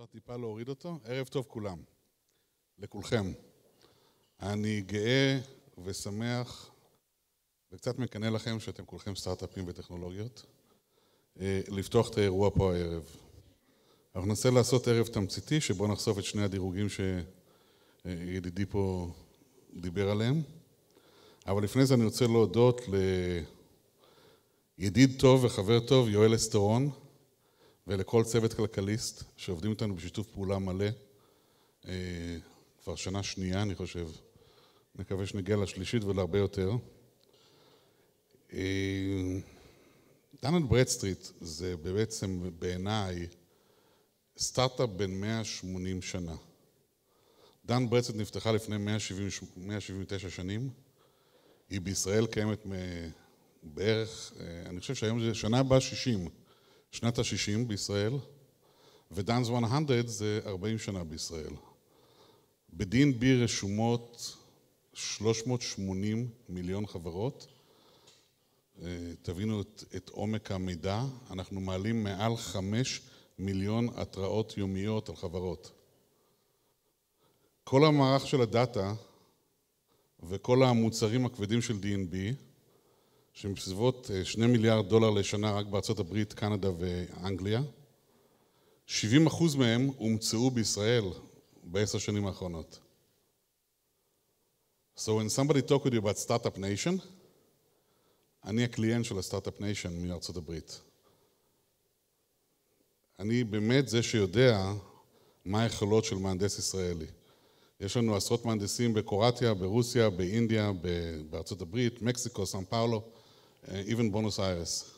אפשר טיפה להוריד אותו? ערב טוב כולם, לכולכם. אני גאה ושמח וקצת מקנא לכם שאתם כולכם סטארט-אפים וטכנולוגיות, אה, לפתוח את האירוע פה הערב. אנחנו ננסה לעשות ערב תמציתי שבו נחשוף את שני הדירוגים שידידי אה, פה דיבר עליהם. אבל לפני זה אני רוצה להודות לידיד טוב וחבר טוב, יואל אסטרון, ולכל צוות כלכליסט שעובדים איתנו בשיתוף פעולה מלא, אה, כבר שנה שנייה אני חושב, נקווה שנגיע לשלישית ולהרבה יותר. דנלד אה, ברדסטריט זה בעצם בעיניי סטארט-אפ בן 180 שנה. דן ברדסטריט נפתחה לפני 170, 179 שנים. היא בישראל קיימת בערך, אה, אני חושב שהיום זה שנה הבאה 60. שנת ה-60 בישראל, ודאנס 100 זה 40 שנה בישראל. בדין בי רשומות 380 מיליון חברות. אה, תבינו את, את עומק המידע, אנחנו מעלים מעל 5 מיליון התראות יומיות על חברות. כל המערך של הדאטה וכל המוצרים הכבדים של D&B שהם בסביבות 2 אה, מיליארד דולר לשנה רק בארצות הברית, קנדה ואנגליה. 70 אחוז מהם הומצאו בישראל בעשר שנים האחרונות. So when somebody talk with you about Startup Nation, אני הקליינט של הסטארט-אפ ניישן מארצות הברית. אני באמת זה שיודע מה היכולות של מהנדס ישראלי. יש לנו עשרות מהנדסים בקורטיה, ברוסיה, באינדיה, בארצות הברית, מקסיקו, סאן פאולו. אה, even בונוס איירס.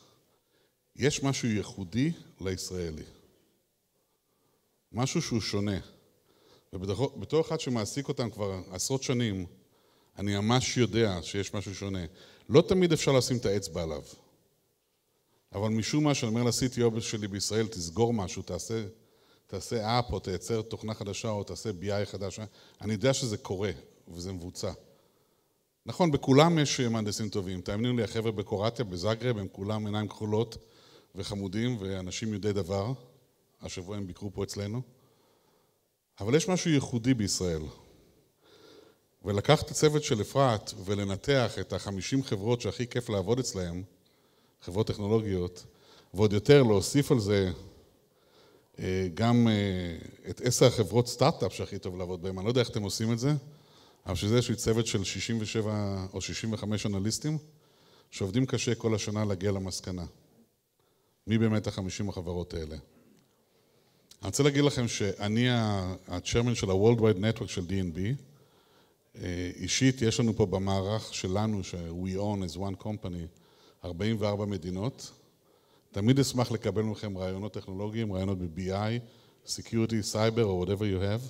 יש משהו ייחודי לישראלי. משהו שהוא שונה. ובתור אחד שמעסיק אותם כבר עשרות שנים, אני ממש יודע שיש משהו שונה. לא תמיד אפשר לשים את האצבע עליו. אבל משום מה, שאני אומר ל-CTO שלי בישראל, תסגור משהו, תעשה, תעשה אפ או תייצר תוכנה חדשה או תעשה BI חדשה, אני יודע שזה קורה וזה מבוצע. נכון, בכולם יש אה, מהנדסים טובים. תאמינו לי, החבר'ה בקורטיה, בזאגרב, הם כולם עיניים כחולות וחמודים ואנשים יודעי דבר. השבוע הם ביקרו פה אצלנו. אבל יש משהו ייחודי בישראל. ולקחת צוות של אפרת ולנתח את החמישים חברות שהכי כיף לעבוד אצלהן, חברות טכנולוגיות, ועוד יותר להוסיף על זה אה, גם אה, את עשר החברות סטארט-אפ שהכי טוב לעבוד בהן, אני לא יודע איך אתם עושים את זה, אבל שזה איזשהו צוות של 67 או 65 אנליסטים שעובדים קשה כל השנה להגיע למסקנה. מי באמת החמישים החברות האלה? אני רוצה להגיד לכם שאני הצ'רמן של ה-World Wide Network של D&B. אה, אישית, יש לנו פה במערך שלנו, ש-We own as one company, 44 מדינות. תמיד אשמח לקבל מכם רעיונות טכנולוגיים, רעיונות ב-BI, Security, Cyber, או whatever you have.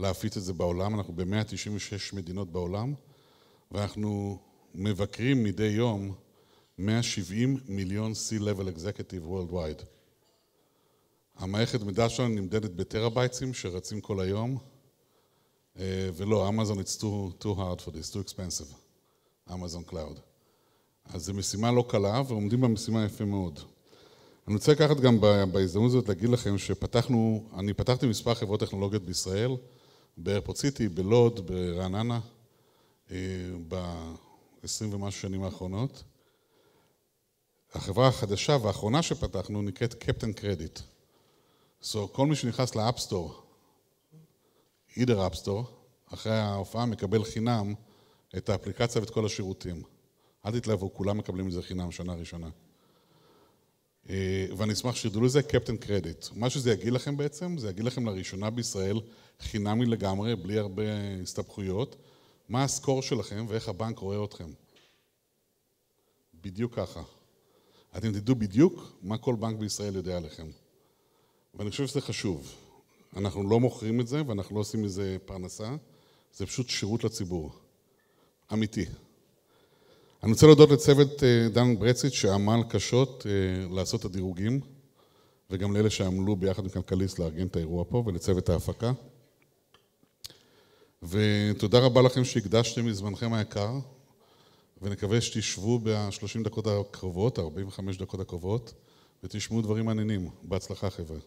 להפיץ את זה בעולם. אנחנו ב-196 מדינות בעולם, ואנחנו מבקרים מדי יום 170 מיליון C-Level Executive Worldwide. המערכת מידע שלנו נמדדת בטראבייטסים שרצים כל היום, אה, ולא, אמזון it's too, too hard for this, too expensive, אמזון קלאוד. אז זו משימה לא קלה, ועומדים במשימה יפה מאוד. אני רוצה לקחת גם בהזדמנות הזאת להגיד לכם שפתחנו, אני פתחתי מספר חברות טכנולוגיות בישראל, באיירפורט סיטי, בלוד, ברעננה, אה, ב-20 ומשהו שנים האחרונות. החברה החדשה והאחרונה שפתחנו נקראת קפטן קרדיט. So כל מי שנכנס לאפסטור, אידר אפסטור, אחרי ההופעה מקבל חינם את האפליקציה ואת כל השירותים. אל תתלהבו, כולם מקבלים את זה חינם שנה ראשונה. אה, ואני אשמח שתדעו לזה קפטן קרדיט. מה שזה יגיד לכם בעצם, זה יגיד לכם לראשונה בישראל, חינמי לגמרי, בלי הרבה הסתבכויות, מה הסקור שלכם ואיך הבנק רואה אתכם. בדיוק ככה. אתם תדעו בדיוק מה כל בנק בישראל יודע עליכם. ואני חושב שזה חשוב. אנחנו לא מוכרים את זה ואנחנו לא עושים מזה פרנסה, זה פשוט שירות לציבור. אמיתי. אני רוצה להודות לצוות אה, דן ברצית שעמל קשות אה, לעשות את הדירוגים וגם לאלה שעמלו ביחד עם כלכליסט לארגן את האירוע פה ולצוות ההפקה. ותודה רבה לכם שהקדשתם מזמנכם היקר ונקווה שתשבו ב-30 דקות הקרובות, 45 דקות הקרובות ותשמעו דברים מעניינים. בהצלחה חבר'ה.